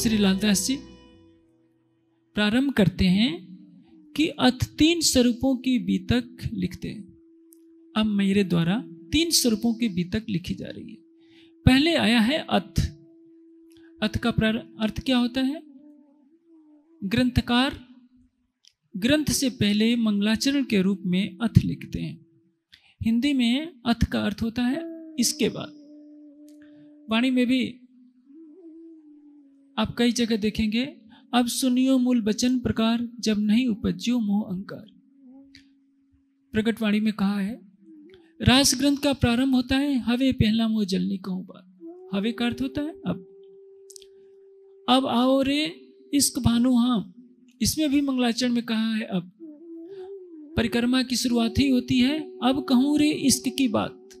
श्री लालदास जी प्रारंभ करते हैं कि अथ तीन स्वरूपों की बीतक लिखते अब मेरे द्वारा तीन स्वरूपों की बीतक लिखी जा रही है पहले आया है अथ अथ का अर्थ क्या होता है ग्रंथकार ग्रंथ से पहले मंगलाचरण के रूप में अथ लिखते हैं हिंदी में अथ का अर्थ होता है इसके बाद वाणी में भी आप कई जगह देखेंगे अब सुनियो मूल वचन प्रकार जब नहीं उपज्यो मोह अंकार प्रकटवाणी में कहा है रास ग्रंथ का प्रारंभ होता है हवे पहला मोह जलनी कहूँ बात हवे का अर्थ होता है अब अब आओ रे इश्क भानु हाम इसमें भी मंगलाचरण में कहा है अब परिक्रमा की शुरुआत ही होती है अब कहूं रे इश्क की बात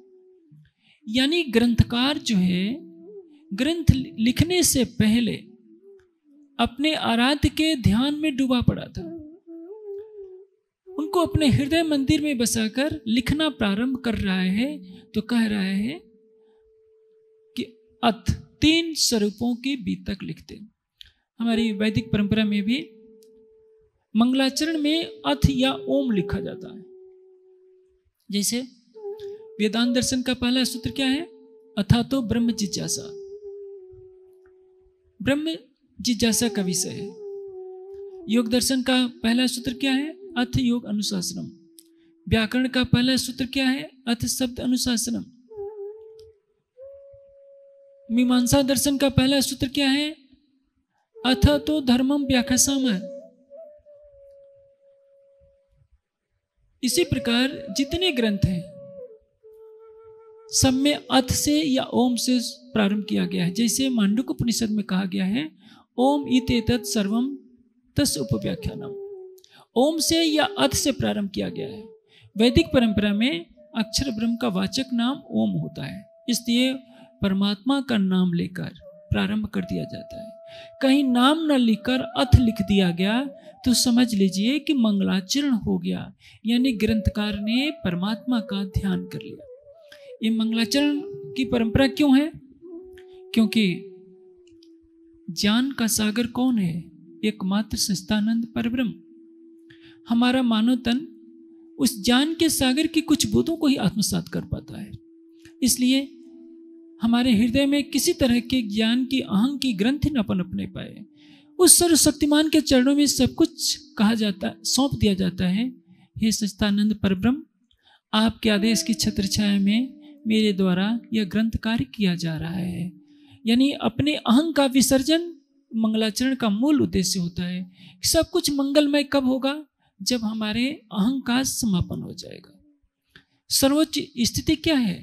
यानी ग्रंथकार जो है ग्रंथ लिखने से पहले अपने आराध्य के ध्यान में डूबा पड़ा था उनको अपने हृदय मंदिर में बसाकर लिखना प्रारंभ कर रहा है तो कह रहा है कि अथ तीन स्वरूपों के बीत तक लिखते हमारी वैदिक परंपरा में भी मंगलाचरण में अथ या ओम लिखा जाता है जैसे वेदांत दर्शन का पहला सूत्र क्या है अथा तो ब्रह्म जिज्ञासा ब्रह्म जिज्ञासा का विषय है योग दर्शन का पहला सूत्र क्या है अर्थ योग अनुशासनम व्याकरण का पहला सूत्र क्या है अर्थ शब्द अनुशासनम मीमांसा दर्शन का पहला सूत्र क्या है अथ तो धर्मम व्याख्याम इसी प्रकार जितने ग्रंथ हैं सब में अथ से या ओम से प्रारंभ किया गया है जैसे मांडुक उपनिषद में कहा गया है ओम इत सर्वम तस् उपव्याख्यानम ओम से या अथ से प्रारंभ किया गया है वैदिक परंपरा में अक्षर ब्रह्म का वाचक नाम ओम होता है इसलिए परमात्मा का नाम लेकर प्रारंभ कर दिया जाता है कहीं नाम न लिखकर अथ लिख दिया गया तो समझ लीजिए कि मंगलाचरण हो गया यानी ग्रंथकार ने परमात्मा का ध्यान कर लिया ये मंगलाचरण की परंपरा क्यों है क्योंकि ज्ञान का सागर कौन है एकमात्र सस्तानंद परब्रह्म हमारा मानव तन उस ज्ञान के सागर के कुछ बूंदों को ही आत्मसात कर पाता है इसलिए हमारे हृदय में किसी तरह के ज्ञान की अहंग की ग्रंथि न अपने पाए उस सर्वशक्तिमान के चरणों में सब कुछ कहा जाता सौंप दिया जाता है हे सच्चिदानंद परब्रह्म आपके आदेश की छत्रछाया में मेरे द्वारा यह ग्रंथ कार्य किया जा रहा है यानी अपने अहंग का विसर्जन मंगलाचरण का मूल उद्देश्य होता है सब कुछ मंगलमय कब होगा जब हमारे अहंग का समापन हो जाएगा सर्वोच्च स्थिति क्या है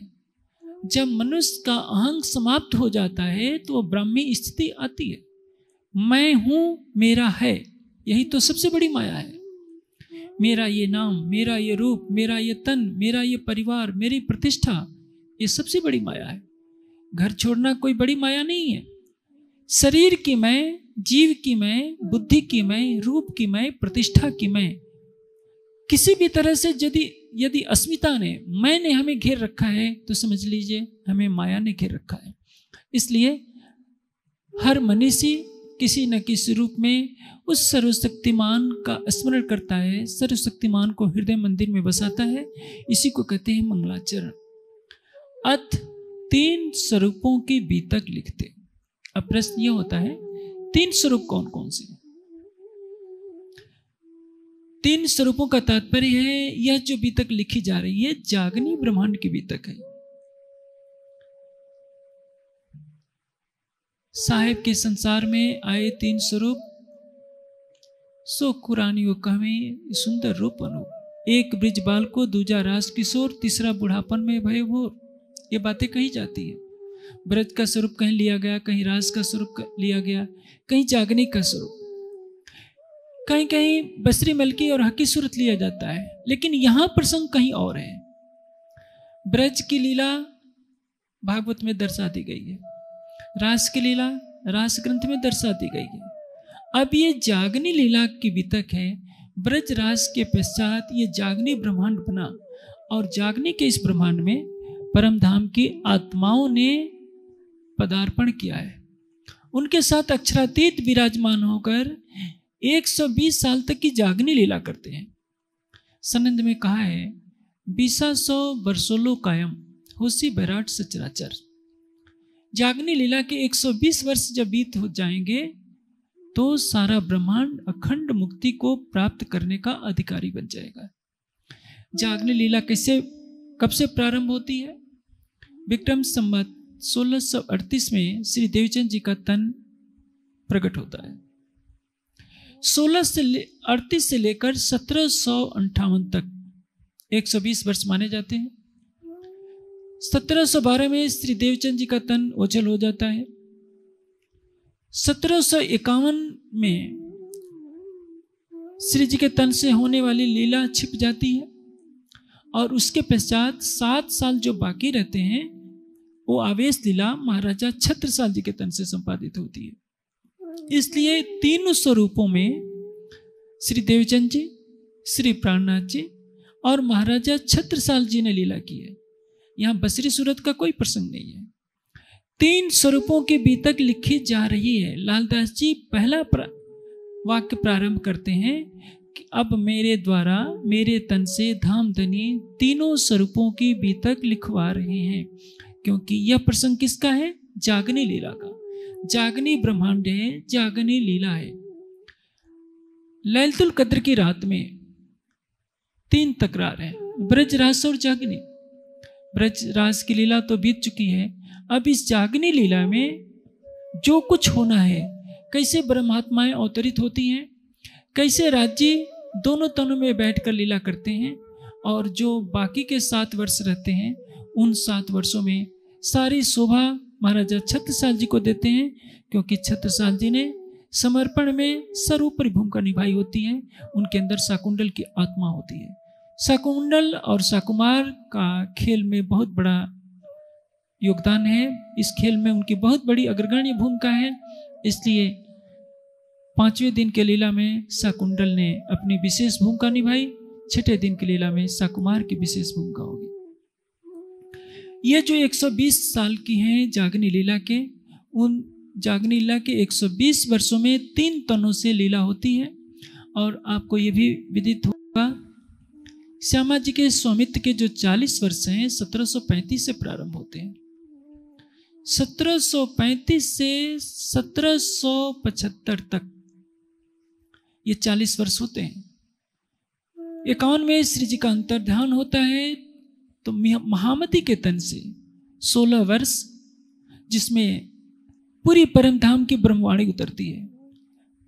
जब मनुष्य का अहंग समाप्त हो जाता है तो ब्राह्मी स्थिति आती है मैं हूं मेरा है यही तो सबसे बड़ी माया है मेरा ये नाम मेरा ये रूप मेरा ये तन मेरा ये परिवार मेरी प्रतिष्ठा ये सबसे बड़ी माया है घर छोड़ना कोई बड़ी माया नहीं है शरीर की मैं जीव की मैं बुद्धि की मैं रूप की मैं प्रतिष्ठा की मैं किसी भी तरह से यदि यदि अस्मिता ने मैं ने हमें घेर रखा है तो समझ लीजिए हमें माया ने घेर रखा है इसलिए हर मनीषी किसी न किसी रूप में उस सर्वशक्तिमान का स्मरण करता है सर्वशक्तिमान को हृदय मंदिर में बसाता है इसी को कहते हैं मंगलाचरण अथ तीन स्वरूपों के बीतक लिखते अब प्रश्न यह होता है तीन स्वरूप कौन कौन से तीन स्वरूपों का तात्पर्य है यह जो बीतक लिखी जा रही है जागनी ब्रह्मांड की बीतक है साहेब के संसार में आए तीन स्वरूप सो कुरानी में सुंदर रूप अनु एक ब्रिज बाल को दूजा राज किशोर तीसरा बुढ़ापन में भय भोर ये बातें कही जाती है व्रत का स्वरूप कहीं लिया गया कहीं रास का स्वरूप लिया गया कहीं जागनी का स्वरूप कहीं कहीं बसरी मलकी और हकी सूरत लिया जाता है लेकिन यहाँ प्रसंग कहीं और है ब्रज की लीला भागवत में दर्शा दी गई है रास की लीला रास ग्रंथ में दर्शा दी गई है अब ये जागनी लीला की वितक है ब्रज रास के पश्चात ये जागनी ब्रह्मांड बना और जागनी के इस ब्रह्मांड में परम धाम की आत्माओं ने पदार्पण किया है उनके साथ अक्षरातीत विराजमान होकर 120 साल तक की जागनी लीला करते हैं सनंद में कहा है बीसा सौ बरसोलो कायम होशी बैराट सचराचर जागनी लीला के 120 वर्ष जब बीत हो जाएंगे तो सारा ब्रह्मांड अखंड मुक्ति को प्राप्त करने का अधिकारी बन जाएगा जागनी लीला कैसे कब से प्रारंभ होती है विक्रम संबत 1638 में श्री देवीचंद जी का तन प्रकट होता है सोलह से अड़तीस से लेकर सत्रह सौ अंठावन तक 120 वर्ष माने जाते हैं 1712 में श्री देवचंद जी का तन ओझल हो जाता है सत्रह में श्री जी के तन से होने वाली लीला छिप जाती है और उसके पश्चात सात साल जो बाकी रहते हैं वो आवेश लीला महाराजा छत्रसाल जी के तन से संपादित होती है इसलिए तीनों स्वरूपों में श्री देवचंद जी श्री प्राणनाथ जी और महाराजा छत्रसाल जी ने लीला की है यहाँ बसरी सूरत का कोई प्रसंग नहीं है तीन स्वरूपों के बीतक लिखी जा रही है लालदास जी पहला वाक्य प्रारंभ करते हैं कि अब मेरे द्वारा मेरे तन से धाम धनी तीनों स्वरूपों की बीतक लिखवा रहे हैं क्योंकि यह प्रसंग किसका है जागनी लीला का जागनी ब्रह्मांड है जागनी लीला है ललतुल कद्र की रात में तीन तकरार है ब्रज रास और जागनी ब्रज रास की लीला तो बीत चुकी है अब इस जागनी लीला में जो कुछ होना है कैसे ब्रह्मात्माएं अवतरित होती हैं कैसे राज्य दोनों तनों में बैठकर लीला करते हैं और जो बाकी के सात वर्ष रहते हैं उन सात वर्षों में सारी शोभा महाराजा छत्रसाल जी को देते हैं क्योंकि छत्रसाल जी ने समर्पण में सर्वोपरि भूमिका निभाई होती है उनके अंदर शाकुंडल की आत्मा होती है शाकुंडल और शाकुमार का खेल में बहुत बड़ा योगदान है इस खेल में उनकी बहुत बड़ी अग्रगण्य भूमिका है इसलिए पांचवें दिन के लीला में शाकुंडल ने अपनी विशेष भूमिका निभाई छठे दिन की लीला में शाकुमार की विशेष भूमिका होगी ये जो 120 साल की हैं जागनी लीला के उन जागनी लीला के 120 वर्षों में तीन तनों से लीला होती है और आपको ये भी विदित होगा श्यामा जी के स्वामित्व के जो 40 वर्ष हैं 1735 से प्रारंभ होते हैं 1735 से 1775 तक ये 40 वर्ष होते हैं एकावन में श्री जी का अंतर्ध्यान होता है तो महामती के तन से सोलह वर्ष जिसमें पूरी परम धाम की ब्रह्मवाणी उतरती है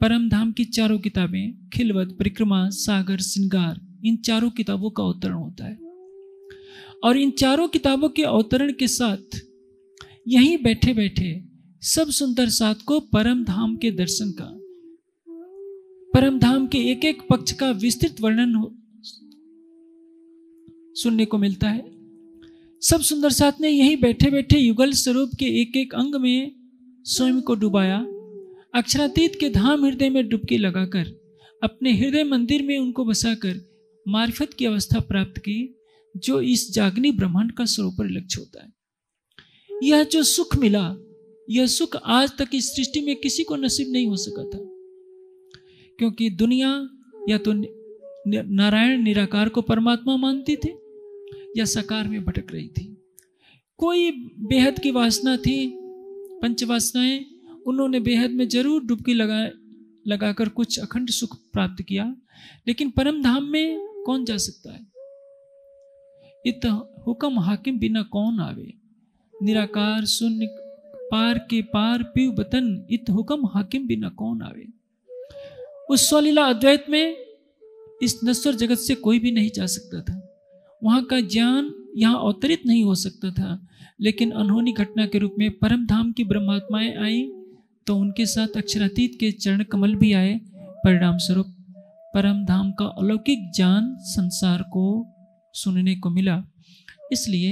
परम धाम की चारों किताबें खिलवत परिक्रमा सागर श्रृंगार इन चारों किताबों का अवतरण होता है और इन चारों किताबों के अवतरण के साथ यहीं बैठे बैठे सब सुंदर साथ को परम धाम के दर्शन का परम धाम के एक एक पक्ष का विस्तृत वर्णन सुनने को मिलता है सब सुंदर साथ ने यहीं बैठे बैठे युगल स्वरूप के एक एक अंग में स्वयं को डुबाया अक्षरातीत के धाम हृदय में डुबकी लगाकर अपने हृदय मंदिर में उनको बसाकर मार्फत की अवस्था प्राप्त की जो इस जागनी ब्रह्मांड का सरोपर लक्ष्य होता है यह जो सुख मिला यह सुख आज तक इस सृष्टि में किसी को नसीब नहीं हो सका था क्योंकि दुनिया या तो नारायण निराकार को परमात्मा मानती थी या सकार में भटक रही थी कोई बेहद की वासना थी पंचवासनाएं उन्होंने बेहद में जरूर डुबकी लगा लगाकर कुछ अखंड सुख प्राप्त किया लेकिन परम धाम में कौन जा सकता है इत हुक्म हाकिम बिना कौन आवे निराकार शून्य पार के पार पीव बतन इत हुक्म हाकिम बिना कौन आवे उस स्वलीला अद्वैत में इस नश्वर जगत से कोई भी नहीं जा सकता था वहाँ का ज्ञान यहाँ अवतरित नहीं हो सकता था लेकिन अनहोनी घटना के रूप में परम धाम की ब्रह्मात्माएं आई तो उनके साथ अक्षरातीत के चरण कमल भी आए परिणाम स्वरूप परम धाम का अलौकिक ज्ञान संसार को सुनने को मिला इसलिए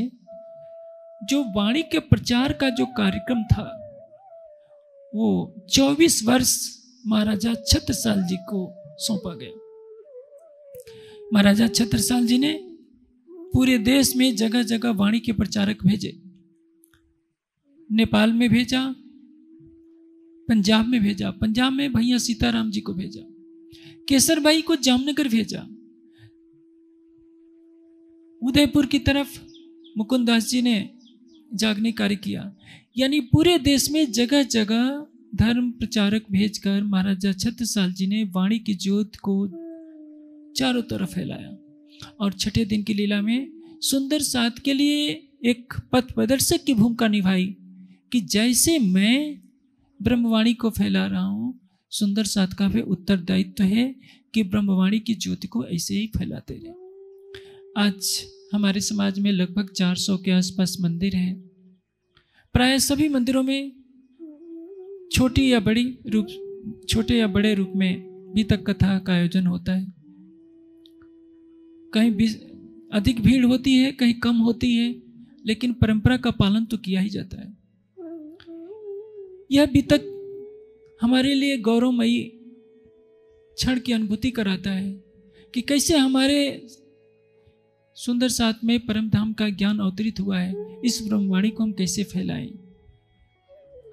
जो वाणी के प्रचार का जो कार्यक्रम था वो 24 वर्ष महाराजा छत्रसाल जी को सौंपा गया महाराजा छत्रसाल जी ने पूरे देश में जगह जगह वाणी के प्रचारक भेजे नेपाल में भेजा पंजाब में भेजा पंजाब में भैया सीताराम जी को भेजा केसर भाई को जामनगर भेजा उदयपुर की तरफ मुकुंददास जी ने जागने कार्य किया यानी पूरे देश में जगह जगह धर्म प्रचारक भेजकर महाराजा छत्रसाल जी ने वाणी की ज्योत को चारों तरफ फैलाया और छठे दिन की लीला में सुंदर साथ के लिए एक पथ प्रदर्शक की भूमिका निभाई कि जैसे मैं ब्रह्मवाणी को फैला रहा हूँ सुंदर साथ का भी उत्तरदायित्व है कि ब्रह्मवाणी की ज्योति को ऐसे ही फैलाते रहे आज हमारे समाज में लगभग 400 के आसपास मंदिर हैं प्राय सभी मंदिरों में छोटी या बड़ी रूप छोटे या बड़े रूप में भी तक कथा का आयोजन होता है कहीं भी अधिक भीड़ होती है कहीं कम होती है लेकिन परंपरा का पालन तो किया ही जाता है यह अभी तक हमारे लिए गौरवमयी क्षण की अनुभूति कराता है कि कैसे हमारे सुंदर साथ में परम धाम का ज्ञान अवतरित हुआ है इस ब्रह्मवाणी को हम कैसे फैलाएं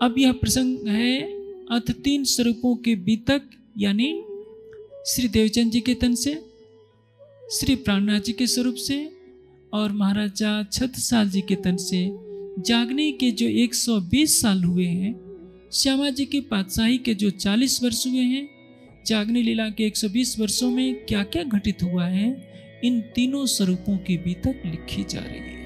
अब यह प्रसंग है अर्थ तीन स्वरूपों के बीतक यानी श्री देवचंद जी के तन से श्री प्राणनाथ जी के स्वरूप से और महाराजा छत्रसाल जी के तन से जागने के जो 120 साल हुए हैं श्यामा जी की पातशाही के जो 40 वर्ष हुए हैं जागनी लीला के 120 वर्षों में क्या क्या घटित हुआ है इन तीनों स्वरूपों की भीतर लिखी जा रही है